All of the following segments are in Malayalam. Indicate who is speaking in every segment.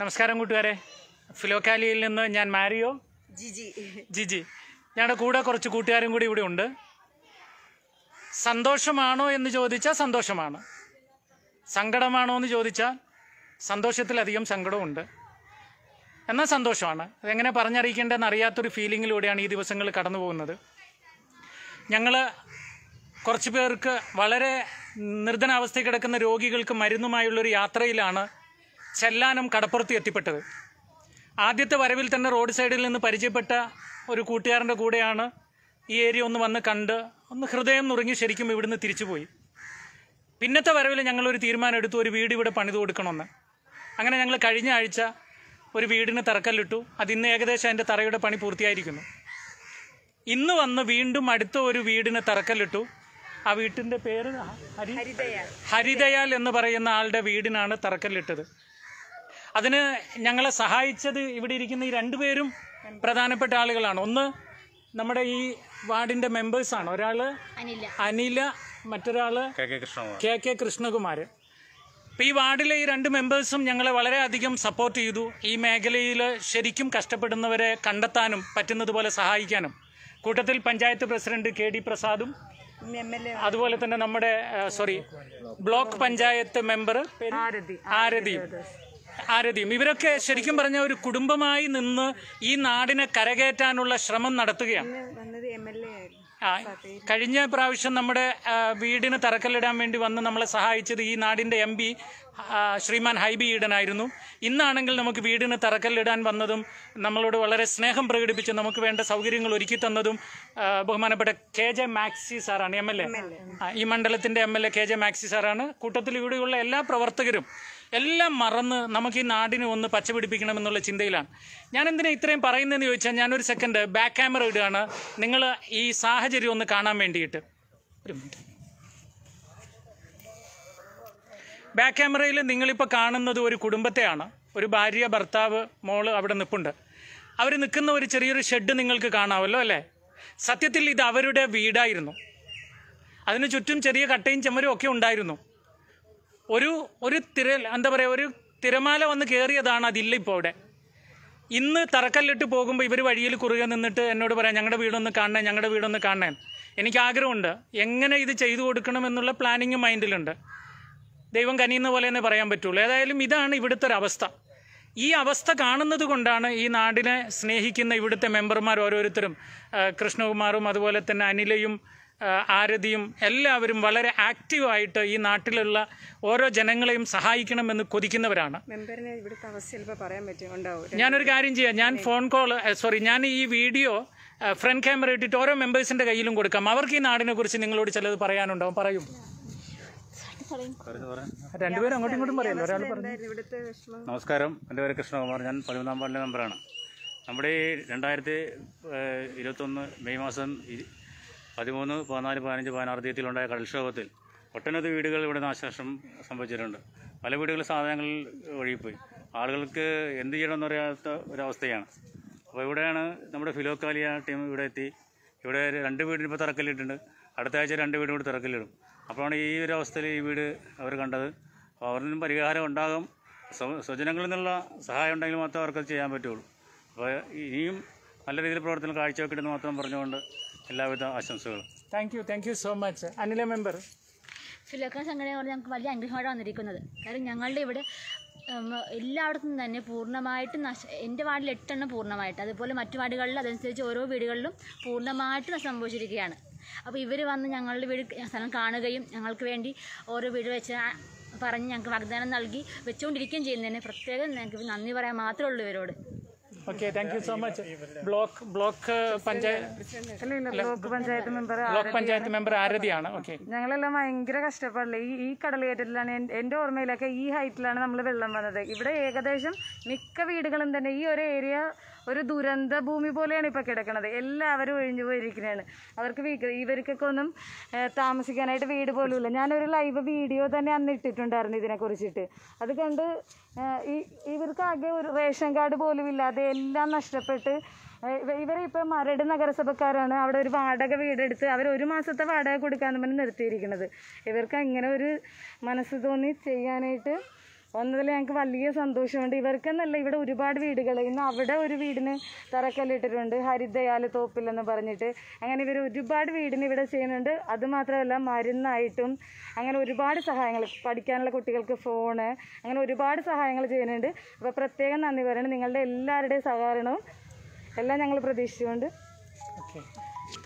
Speaker 1: നമസ്കാരം കൂട്ടുകാരെ ഫിലോക്കാലിയിൽ നിന്ന് ഞാൻ മാരിയോ ജിജി ജിജി ഞങ്ങളുടെ കൂടെ കുറച്ച് കൂട്ടുകാരും കൂടി ഇവിടെ ഉണ്ട് സന്തോഷമാണോ എന്ന് ചോദിച്ചാൽ സന്തോഷമാണ് സങ്കടമാണോ എന്ന് ചോദിച്ചാൽ സന്തോഷത്തിലധികം സങ്കടമുണ്ട് എന്നാൽ സന്തോഷമാണ് അതെങ്ങനെ പറഞ്ഞറിയിക്കേണ്ടതെന്ന് അറിയാത്തൊരു ഫീലിങ്ങിലൂടെയാണ് ഈ ദിവസങ്ങൾ കടന്നു പോകുന്നത് ഞങ്ങൾ കുറച്ച് പേർക്ക് വളരെ നിർധനാവസ്ഥയിൽ കിടക്കുന്ന രോഗികൾക്ക് മരുന്നുമായുള്ളൊരു യാത്രയിലാണ് ചെല്ലാനം കടപ്പുറത്ത് എത്തിപ്പെട്ടത് ആദ്യത്തെ വരവിൽ തന്നെ റോഡ് സൈഡിൽ നിന്ന് പരിചയപ്പെട്ട ഒരു കൂട്ടുകാരൻ്റെ കൂടെയാണ് ഈ ഏരിയ ഒന്ന് വന്ന് കണ്ട് ഒന്ന് ഹൃദയം നുറങ്ങി ശരിക്കും ഇവിടുന്ന് തിരിച്ചുപോയി പിന്നത്തെ വരവിൽ ഞങ്ങളൊരു തീരുമാനം എടുത്തു ഒരു വീട് ഇവിടെ പണിത് കൊടുക്കണമെന്ന് അങ്ങനെ ഞങ്ങൾ കഴിഞ്ഞ ആഴ്ച ഒരു വീടിന് തറക്കല്ലിട്ടു അതിന്ന് ഏകദേശം അതിൻ്റെ തറയുടെ പണി പൂർത്തിയായിരിക്കുന്നു ഇന്ന് വന്ന് വീണ്ടും അടുത്ത ഒരു വീടിന് തറക്കല്ലിട്ടു ആ വീട്ടിൻ്റെ പേര് ഹരിദയാൽ എന്ന് പറയുന്ന ആളുടെ വീടിനാണ് തറക്കല്ലിട്ടത് അതിന് ഞങ്ങളെ സഹായിച്ചത് ഇവിടെ ഇരിക്കുന്ന ഈ രണ്ടുപേരും പ്രധാനപ്പെട്ട ആളുകളാണ് ഒന്ന് നമ്മുടെ ഈ വാർഡിന്റെ മെമ്പേഴ്സാണ് ഒരാള് അനില മറ്റൊരാള് കെ കെ കൃഷ്ണകുമാർ ഇപ്പോൾ ഈ വാർഡിലെ ഈ രണ്ട് മെമ്പേഴ്സും ഞങ്ങളെ വളരെയധികം സപ്പോർട്ട് ചെയ്തു ഈ മേഖലയിൽ ശരിക്കും കഷ്ടപ്പെടുന്നവരെ കണ്ടെത്താനും പറ്റുന്നതുപോലെ സഹായിക്കാനും കൂട്ടത്തിൽ പഞ്ചായത്ത് പ്രസിഡന്റ് കെ ഡി പ്രസാദും അതുപോലെ തന്നെ നമ്മുടെ sorry block panchayat member Aarathi ആരതിയും ഇവരൊക്കെ ശരിക്കും പറഞ്ഞ ഒരു കുടുംബമായി നിന്ന് ഈ നാടിനെ കരകയറ്റാനുള്ള ശ്രമം നടത്തുകയാണ് കഴിഞ്ഞ പ്രാവശ്യം നമ്മുടെ വീടിന് തറക്കല്ലിടാൻ വേണ്ടി വന്ന് നമ്മളെ സഹായിച്ചത് ഈ നാടിൻ്റെ എം പി ശ്രീമാൻ ഹൈബി ഈഡനായിരുന്നു ഇന്നാണെങ്കിൽ നമുക്ക് വീടിന് തറക്കല്ലിടാൻ വന്നതും നമ്മളോട് വളരെ സ്നേഹം പ്രകടിപ്പിച്ച് നമുക്ക് വേണ്ട സൗകര്യങ്ങൾ ഒരുക്കി തന്നതും ബഹുമാനപ്പെട്ട കെ ജെ മാക്സി സാറാണ് എം എൽ എ ഈ മണ്ഡലത്തിൻ്റെ M L A K J Maxi സാറാണ് കൂട്ടത്തിൽ ഇവിടെയുള്ള എല്ലാ പ്രവർത്തകരും എല്ലാം മറന്ന് നമുക്ക് ഈ നാടിന് ഒന്ന് പച്ചപിടിപ്പിക്കണമെന്നുള്ള ചിന്തയിലാണ് ഞാൻ എന്തിനാ ഇത്രയും പറയുന്നതെന്ന് ചോദിച്ചാൽ ഞാനൊരു സെക്കൻഡ് ബാക്ക് ക്യാമറ ഇടുകയാണ് നിങ്ങൾ ഈ സാഹചര്യം ഒന്ന് കാണാൻ വേണ്ടിയിട്ട് ഒരു മിനിറ്റ് ബാക്ക് ക്യാമറയിൽ നിങ്ങളിപ്പോൾ കാണുന്നത് ഒരു കുടുംബത്തെയാണ് ഒരു ഭാര്യ ഭർത്താവ് മോള് അവിടെ നിൽപ്പുണ്ട് അവർ നിൽക്കുന്ന ഒരു ചെറിയൊരു ഷെഡ് നിങ്ങൾക്ക് കാണാമല്ലോ അല്ലേ സത്യത്തിൽ ഇത് അവരുടെ വീടായിരുന്നു അതിന് ചുറ്റും ചെറിയ കട്ടയും ചുമരും ഒക്കെ ഉണ്ടായിരുന്നു ഒരു ഒരു തിര എന്താ പറയുക ഒരു തിരമാല വന്ന് കയറിയതാണ് അതില്ല ഇപ്പോൾ അവിടെ ഇന്ന് തറക്കല്ലിട്ട് പോകുമ്പോൾ ഇവർ വഴിയിൽ കുറുകെ നിന്നിട്ട് എന്നോട് പറയാം ഞങ്ങളുടെ വീടൊന്ന് കാണണേ ഞങ്ങളുടെ വീടൊന്ന് കാണണേ എനിക്ക് ആഗ്രഹമുണ്ട് എങ്ങനെ ഇത് ചെയ്തു കൊടുക്കണം എന്നുള്ള പ്ലാനിങ് മൈൻഡിലുണ്ട് ദൈവം കനിയുന്ന പോലെ തന്നെ പറയാൻ പറ്റുള്ളൂ ഏതായാലും ഇതാണ് ഇവിടുത്തെ ഒരവസ്ഥ അവസ്ഥ ഈ അവസ്ഥ കാണുന്നത് കൊണ്ടാണ് ഈ നാടിനെ സ്നേഹിക്കുന്ന ഇവിടുത്തെ മെമ്പർമാർ ഓരോരുത്തരും കൃഷ്ണകുമാറും അതുപോലെ തന്നെ അനിലയും ആരതിയും എല്ലാവരും വളരെ ആക്റ്റീവായിട്ട് ഈ നാട്ടിലുള്ള ഓരോ ജനങ്ങളെയും സഹായിക്കണമെന്ന് കൊതിക്കുന്നവരാണ് ഞാനൊരു കാര്യം ചെയ്യാം ഞാൻ ഫോൺ കോൾ സോറി ഞാൻ ഈ വീഡിയോ ഫ്രണ്ട് ക്യാമറ ഇട്ടിട്ട് ഓരോ മെമ്പേഴ്സിൻ്റെ കയ്യിലും കൊടുക്കാം അവർക്ക് ഈ നാടിനെ കുറിച്ച് നിങ്ങളോട് ചിലത് പറയാനുണ്ടാവും പറയും രണ്ടുപേരും അങ്ങോട്ടും ഇങ്ങോട്ടും പറയാമല്ലോ ഒരാൾ
Speaker 2: പറഞ്ഞു
Speaker 1: നമസ്കാരം എൻ്റെ പേര് കൃഷ്ണകുമാർ ഞാൻ പതിമൂന്നാം വാർഡിലെ മെമ്പറാണ് നമ്മുടെ ഈ രണ്ടായിരത്തി ഇരുപത്തൊന്ന് മെയ് മാസം പതിമൂന്ന് പതിനാല് പതിനഞ്ച് പതിനാറ് തീയതിയിലുണ്ടായ കടൽക്ഷോഭത്തിൽ ഒട്ടനവധി വീടുകൾ ഇവിടെ നാശനഷ്ടം സംഭവിച്ചിട്ടുണ്ട് പല വീടുകളിൽ സാധനങ്ങൾ ഒഴുകിപ്പോയി ആളുകൾക്ക് എന്ത് ചെയ്യണമെന്നറിയാത്ത ഒരവസ്ഥയാണ് അപ്പോൾ ഇവിടെയാണ് നമ്മുടെ ഫിലോക്കാലിയ ടീം ഇവിടെ എത്തി ഇവിടെ രണ്ട് വീടിന് ഇപ്പോൾ തിറക്കല്ലിട്ടുണ്ട് അടുത്ത ആഴ്ച രണ്ട് വീടും കൂടി തിറക്കല്ലിടും അപ്പോഴാണ് ഈ ഒരു അവസ്ഥയിൽ ഈ വീട് അവർ കണ്ടത് അപ്പോൾ അവരിലും പരിഹാരം ഉണ്ടാകും സ്വജനങ്ങളിൽ നിന്നുള്ള സഹായം ഉണ്ടെങ്കിൽ മാത്രമേ അവർക്കത് ചെയ്യാൻ പറ്റുള്ളൂ അപ്പോൾ ഇനിയും നല്ല രീതിയിൽ പ്രവർത്തനം കാഴ്ചവെക്കണമെന്ന് മാത്രം പറഞ്ഞുകൊണ്ട് എല്ലാവിധ ആശംസകളും thank you thank you so much Anila member
Speaker 2: ഫിലോക്കാൻ സംഘടന പറഞ്ഞാൽ ഞങ്ങൾക്ക് വലിയ അംഗീകാരം വന്നിരിക്കുന്നത് കാരണം ഞങ്ങളുടെ ഇവിടെ എല്ലായിടത്തും തന്നെ പൂർണ്ണമായിട്ടും നശ എൻ്റെ വാർഡിൽ എട്ടെണ്ണം പൂർണ്ണമായിട്ട് അതുപോലെ മറ്റു വാർഡുകളിൽ അതനുസരിച്ച് ഓരോ വീടുകളിലും പൂർണ്ണമായിട്ട് സംഭവിച്ചിരിക്കുകയാണ് അപ്പോൾ ഇവർ വന്ന് ഞങ്ങളുടെ വീട് സ്ഥലം കാണുകയും ഞങ്ങൾക്ക് വേണ്ടി ഓരോ വീട് വെച്ച് പറഞ്ഞ് ഞങ്ങൾക്ക് വാഗ്ദാനം നൽകി വെച്ചുകൊണ്ടിരിക്കുകയും ചെയ്യുന്നതിന് പ്രത്യേകം ഞങ്ങൾക്ക് നന്ദി പറയാൻ മാത്രമേ ഉള്ളൂ ഇവരോട്
Speaker 1: okay thank you so much block block panchayat
Speaker 2: member block panchayat
Speaker 1: member ആരതിയാണ് ഓക്കെ
Speaker 2: ഞങ്ങളെല്ലാം ഭയങ്കര കഷ്ടപ്പാടില്ല ഈ ഈ കടലേറ്റത്തിലാണ് എൻ്റെ ഓർമ്മയിലൊക്കെ ഈ ഹൈറ്റിലാണ് നമ്മൾ വെള്ളം വന്നത് ഇവിടെ ഏകദേശം മിക്ക വീടുകളും തന്നെ ഈ ഒരു ഏരിയ ഒരു ദുരന്ത ഭൂമി പോലെയാണ് ഇപ്പോൾ കിടക്കുന്നത് എല്ലാവരും ഒഴിഞ്ഞു പോയിരിക്കുന്നതാണ് അവർക്ക് ഇവർക്കൊക്കെ ഒന്നും താമസിക്കാനായിട്ട് വീട് പോലുമില്ല ഞാനൊരു ലൈവ് വീഡിയോ തന്നെ അന്ന് ഇട്ടിട്ടുണ്ടായിരുന്നു ഇതിനെക്കുറിച്ചിട്ട് അത് കണ്ട് ഈ ഇവർക്കാകെ ഒരു റേഷൻ കാർഡ് പോലും ഇല്ലാതെ എല്ലാം നഷ്ടപ്പെട്ട് ഇവരിപ്പോൾ മരട് നഗരസഭക്കാരാണ് അവിടെ ഒരു വാടക വീടെടുത്ത് അവർ ഒരു മാസത്തെ വാടക കൊടുക്കാൻ തന്നെ നിർത്തിയിരിക്കുന്നത് ഇവർക്ക് അങ്ങനെ ഒരു മനസ്സ് തോന്നി ചെയ്യാനായിട്ട് വന്നതിൽ ഞങ്ങൾക്ക് വലിയ സന്തോഷമുണ്ട് ഇവർക്കെന്നല്ല ഇവിടെ ഒരുപാട് വീടുകൾ ഇന്ന് അവിടെ ഒരു വീടിന് തറക്കല്ലിട്ടിട്ടുണ്ട് ഹരിതയാല് തോപ്പിൽ എന്ന് പറഞ്ഞിട്ട് അങ്ങനെ ഇവർ ഒരുപാട് വീടിന് ഇവിടെ ചെയ്യുന്നുണ്ട് അതുമാത്രമല്ല മരുന്നായിട്ടും അങ്ങനെ ഒരുപാട് സഹായങ്ങൾ പഠിക്കാനുള്ള കുട്ടികൾക്ക് ഫോണ് അങ്ങനെ ഒരുപാട് സഹായങ്ങൾ ചെയ്യുന്നുണ്ട് അപ്പോൾ പ്രത്യേകം നന്ദി പറയുന്നു നിങ്ങളുടെ എല്ലാവരുടെയും സഹകരണവും എല്ലാം ഞങ്ങൾ പ്രതീക്ഷിച്ചുകൊണ്ട്
Speaker 1: okay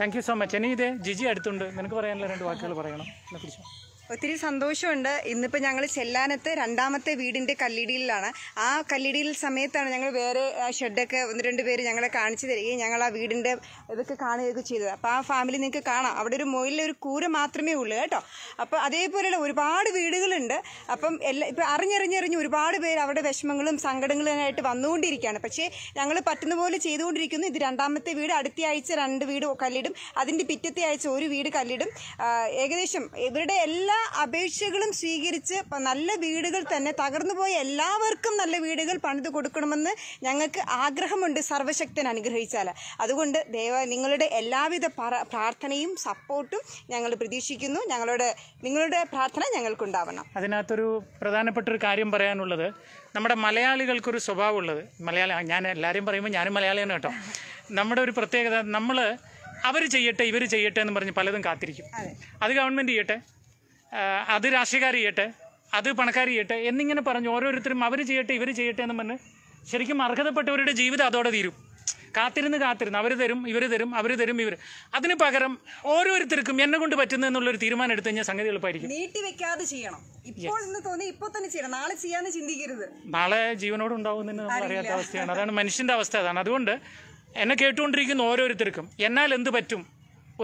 Speaker 1: thank you so much ഇനി ഇതേ ജിജി അടുത്തുണ്ട് നിനക്ക് പറയാനുള്ള രണ്ട് വാക്കുകൾ പറയണം എന്നെ കുറിച്ച്
Speaker 2: ഒത്തിരി സന്തോഷമുണ്ട് ഇന്നിപ്പോൾ ഞങ്ങൾ ചെല്ലാനത്ത് രണ്ടാമത്തെ വീടിൻ്റെ കല്ലിടിയിലാണ് ആ കല്ലിടിയിൽ സമയത്താണ് ഞങ്ങൾ വേറെ ഷെഡൊക്കെ ഒന്ന് രണ്ട് പേര് ഞങ്ങളെ കാണിച്ചു തരികയും ഞങ്ങൾ ആ വീടിൻ്റെ ഇതൊക്കെ കാണുകയൊക്കെ ചെയ്തത് അപ്പോൾ ആ ഫാമിലി നിങ്ങൾക്ക് കാണാം അവിടെ ഒരു മൊയിലെ ഒരു കൂര മാത്രമേ ഉള്ളൂ കേട്ടോ അപ്പോൾ അതേപോലെയുള്ള ഒരുപാട് വീടുകളുണ്ട് അപ്പം എല്ലാ ഇപ്പം അറിഞ്ഞറിഞ്ഞറിഞ്ഞ് ഒരുപാട് പേര് അവരുടെ വിഷമങ്ങളും സങ്കടങ്ങളും ആയിട്ട് വന്നുകൊണ്ടിരിക്കുകയാണ് പക്ഷേ ഞങ്ങൾ പറ്റുന്ന പോലെ ചെയ്തുകൊണ്ടിരിക്കുന്നു ഇത് രണ്ടാമത്തെ വീട് അടുത്ത ആഴ്ച രണ്ട് വീട് കല്ലിടും അതിൻ്റെ പിറ്റത്തെ ആഴ്ച ഒരു വീട് കല്ലിടും ഏകദേശം ഇവരുടെ എല്ലാ അപേക്ഷകളും സ്വീകരിച്ച് നല്ല വീടുകൾ തന്നെ തകർന്നു പോയ എല്ലാവർക്കും നല്ല വീടുകൾ പണിത് കൊടുക്കണമെന്ന് ഞങ്ങൾക്ക് ആഗ്രഹമുണ്ട് സർവശക്തൻ അനുഗ്രഹിച്ചാൽ അതുകൊണ്ട് ദൈവ നിങ്ങളുടെ എല്ലാവിധ പ്രാർത്ഥനയും സപ്പോർട്ടും ഞങ്ങൾ
Speaker 1: പ്രതീക്ഷിക്കുന്നു ഞങ്ങളുടെ നിങ്ങളുടെ പ്രാർത്ഥന ഞങ്ങൾക്കുണ്ടാവണം അതിനകത്തൊരു പ്രധാനപ്പെട്ട ഒരു കാര്യം പറയാനുള്ളത് നമ്മുടെ മലയാളികൾക്കൊരു ഉള്ളത് മലയാളി ഞാൻ എല്ലാവരും പറയുമ്പോൾ ഞാനും മലയാളിയാണ് കേട്ടോ നമ്മുടെ ഒരു പ്രത്യേകത നമ്മൾ അവർ ചെയ്യട്ടെ ഇവർ ചെയ്യട്ടെ എന്ന് പറഞ്ഞ് പലതും കാത്തിരിക്കും അത് ഗവൺമെൻറ് ചെയ്യട്ടെ അത് രാഷ്ട്രീയക്കാർ ചെയ്യട്ടെ അത് പണക്കാർ ചെയ്യട്ടെ എന്നിങ്ങനെ പറഞ്ഞ് ഓരോരുത്തരും അവർ ചെയ്യട്ടെ ഇവർ ചെയ്യട്ടെ എന്ന് പറഞ്ഞ് ശരിക്കും അർഹതപ്പെട്ടവരുടെ ജീവിതം അതോടെ തീരും കാത്തിരുന്ന് കാത്തിരുന്ന് അവർ തരും ഇവർ തരും അവർ തരും ഇവർ അതിന് പകരം ഓരോരുത്തർക്കും എന്നെ കൊണ്ട് പറ്റുന്ന എന്നുള്ളൊരു തീരുമാനം എടുത്തു കഴിഞ്ഞാൽ സംഗതി എളുപ്പമായിരിക്കും
Speaker 2: നീട്ടി വെക്കാതെ ചെയ്യണം ഇപ്പോൾ എന്ന് തോന്നി ഇപ്പൊ തന്നെ ചെയ്യണം നാളെ ചെയ്യാന്ന് ചിന്തിക്കരുത്
Speaker 1: നാളെ ജീവനോട് ഉണ്ടാവും അറിയാത്ത അവസ്ഥയാണ് അതാണ് മനുഷ്യന്റെ അവസ്ഥ അതാണ് അതുകൊണ്ട് എന്നെ കേട്ടുകൊണ്ടിരിക്കുന്ന ഓരോരുത്തർക്കും എന്നാൽ എന്ത് പറ്റും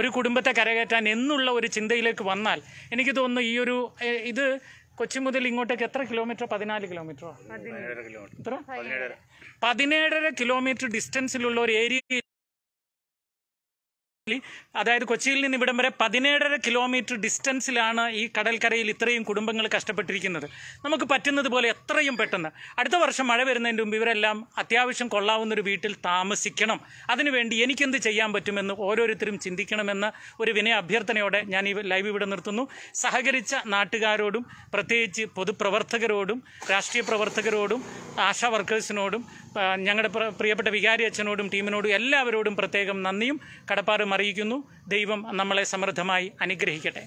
Speaker 1: ഒരു കുടുംബത്തെ കരകയറ്റാൻ എന്നുള്ള ഒരു ചിന്തയിലേക്ക് വന്നാൽ എനിക്ക് തോന്നുന്നു ഈ ഒരു ഇത് കൊച്ചി മുതൽ ഇങ്ങോട്ടേക്ക് എത്ര കിലോമീറ്റർ പതിനാല് കിലോമീറ്ററോ എത്ര പതിനേഴര കിലോമീറ്റർ ഡിസ്റ്റൻസിലുള്ള ഒരു ഏരിയ അതായത് കൊച്ചിയിൽ നിന്ന് ഇവിടം വരെ പതിനേഴര കിലോമീറ്റർ ഡിസ്റ്റൻസിലാണ് ഈ കടൽക്കരയിൽ ഇത്രയും കുടുംബങ്ങൾ കഷ്ടപ്പെട്ടിരിക്കുന്നത് നമുക്ക് പറ്റുന്നത് പോലെ എത്രയും പെട്ടെന്ന് അടുത്ത വർഷം മഴ വരുന്നതിൻ്റെ മുമ്പ് ഇവരെല്ലാം അത്യാവശ്യം കൊള്ളാവുന്നൊരു വീട്ടിൽ താമസിക്കണം അതിനുവേണ്ടി എനിക്കെന്ത് ചെയ്യാൻ പറ്റുമെന്ന് ഓരോരുത്തരും ചിന്തിക്കണമെന്ന ഒരു വിനയ അഭ്യർത്ഥനയോടെ ഞാൻ ഈ ലൈവ് ഇവിടെ നിർത്തുന്നു സഹകരിച്ച നാട്ടുകാരോടും പ്രത്യേകിച്ച് പൊതുപ്രവർത്തകരോടും രാഷ്ട്രീയ പ്രവർത്തകരോടും ആശാ വർക്കേഴ്സിനോടും ഞങ്ങളുടെ പ്രിയപ്പെട്ട വികാരി അച്ഛനോടും ടീമിനോടും എല്ലാവരോടും പ്രത്യേകം നന്ദിയും കടപ്പാടും അറിയിക്കുന്നു ദൈവം നമ്മളെ സമൃദ്ധമായി അനുഗ്രഹിക്കട്ടെ